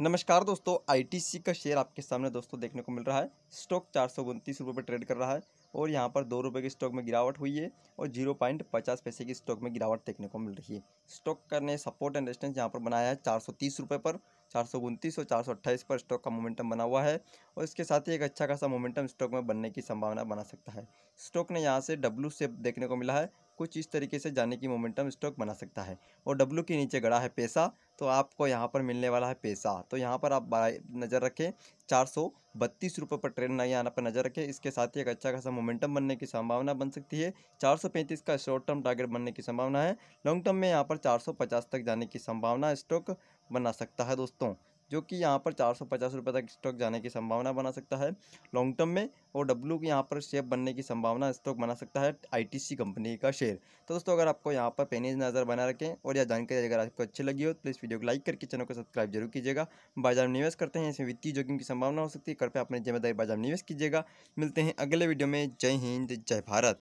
नमस्कार दोस्तों आईटीसी का शेयर आपके सामने दोस्तों देखने को मिल रहा है स्टॉक चार सौ उनतीस रुपये पर ट्रेड कर रहा है और यहाँ पर दो रुपये के स्टॉक में गिरावट हुई है और जीरो पॉइंट पचास पैसे की स्टॉक में गिरावट देखने को मिल रही है स्टॉक का ने सपोर्ट एंड रेस्टेंस यहाँ पर बनाया है चार सौ तीस रुपये पर चार सौ उनतीस और चार सौ अट्ठाईस पर स्टॉक का मोमेंटम बना हुआ है और इसके साथ ही एक अच्छा खासा मोमेंटम स्टॉक में बनने की संभावना बना सकता है स्टॉक ने यहाँ से डब्ल्यू सेप देखने को मिला है कुछ इस तरीके से जाने की मोमेंटम स्टॉक बना सकता है और डब्ल्यू के नीचे गड़ा है पैसा तो आपको यहाँ पर मिलने वाला है पैसा तो यहाँ पर आप नज़र रखें चार सौ बत्तीस रुपये पर ट्रेन नहीं आना पर नज़र रखें इसके साथ ही एक अच्छा खासा मोमेंटम बनने की संभावना बन सकती है चार सौ पैंतीस का शॉर्ट टर्म टारगेट बनने की संभावना है लॉन्ग टर्म में यहाँ पर चार सौ पचास तक जाने की संभावना स्टॉक बना सकता है दोस्तों जो कि यहाँ पर चार सौ पचास रुपये तक स्टॉक जाने की संभावना बना सकता है लॉन्ग टर्म में और डब्ल्यू की यहाँ पर शेप बनने की संभावना स्टॉक बना सकता है आईटीसी कंपनी का शेयर तो दोस्तों अगर आपको यहाँ पर पेनीज नज़र बना रखें और यह जानकारी अगर आपको अच्छी लगी हो तो प्लीज़ वीडियो को लाइक करके चैनल को सब्सक्राइब जरूर कीजिएगा बाजार में निवेश करते हैं इसमें वित्तीय जोखिम की संभावना हो सकती है कृपया अपनी जिम्मेदारी बाजार में निवेश कीजिएगा मिलते हैं अगले वीडियो में जय हिंद जय भारत